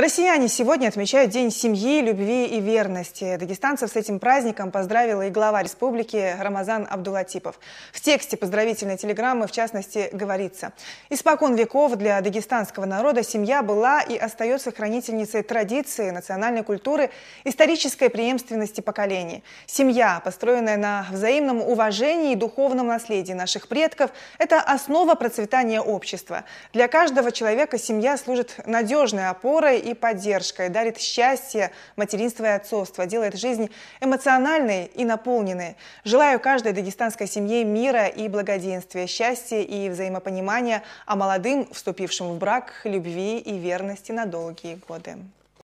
Россияне сегодня отмечают День семьи, любви и верности. Дагестанцев с этим праздником поздравила и глава республики Рамазан Абдулатипов. В тексте поздравительной телеграммы, в частности, говорится. Испокон веков для дагестанского народа семья была и остается хранительницей традиции, национальной культуры, исторической преемственности поколений. Семья, построенная на взаимном уважении и духовном наследии наших предков, это основа процветания общества. Для каждого человека семья служит надежной опорой и поддержкой, дарит счастье, материнство и отцовство, делает жизнь эмоциональной и наполненной. Желаю каждой дагестанской семье мира и благоденствия, счастья и взаимопонимания, а молодым, вступившим в брак, любви и верности на долгие годы.